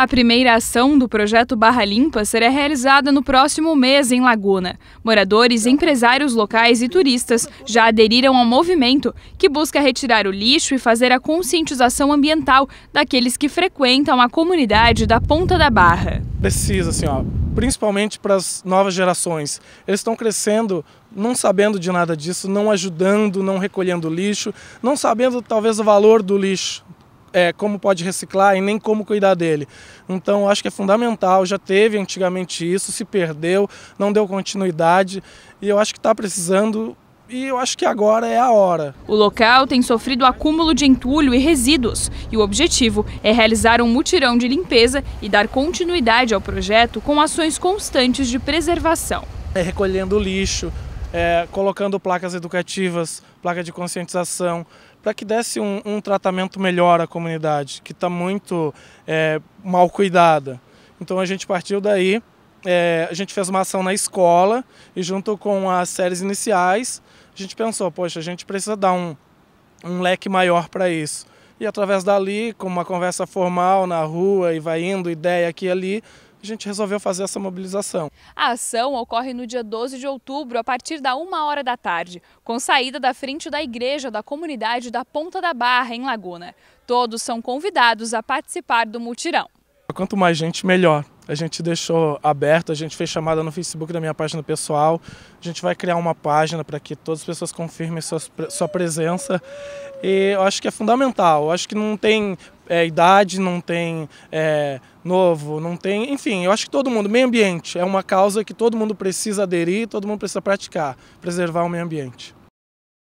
A primeira ação do projeto Barra Limpa será realizada no próximo mês em Laguna. Moradores, empresários locais e turistas já aderiram ao movimento que busca retirar o lixo e fazer a conscientização ambiental daqueles que frequentam a comunidade da Ponta da Barra. Precisa, assim, ó, principalmente para as novas gerações. Eles estão crescendo não sabendo de nada disso, não ajudando, não recolhendo lixo, não sabendo talvez o valor do lixo é, como pode reciclar e nem como cuidar dele. Então acho que é fundamental, já teve antigamente isso, se perdeu, não deu continuidade e eu acho que está precisando e eu acho que agora é a hora. O local tem sofrido acúmulo de entulho e resíduos, e o objetivo é realizar um mutirão de limpeza e dar continuidade ao projeto com ações constantes de preservação. É recolhendo lixo, é, colocando placas educativas, placa de conscientização, para que desse um, um, tratamento melhor à comunidade, que está muito é, mal cuidada. Então a gente partiu daí, é, a gente fez uma ação na escola e junto com as séries iniciais, a gente pensou, poxa, a gente precisa dar um, um leque maior para isso. E através dali, com uma conversa formal na rua e vai indo, ideia aqui e ali, a gente resolveu fazer essa mobilização. A ação ocorre no dia 12 de outubro, a partir da uma hora da tarde, com saída da frente da igreja da comunidade da Ponta da Barra, em Laguna. Todos são convidados a participar do mutirão. Quanto mais gente, melhor a gente deixou aberto, a gente fez chamada no Facebook da minha página pessoal. A gente vai criar uma página para que todas as pessoas confirmem sua, sua presença. E eu acho que é fundamental. Eu acho que não tem é, idade, não tem é, novo, não tem. Enfim, eu acho que todo mundo. Meio ambiente é uma causa que todo mundo precisa aderir, todo mundo precisa praticar, preservar o meio ambiente.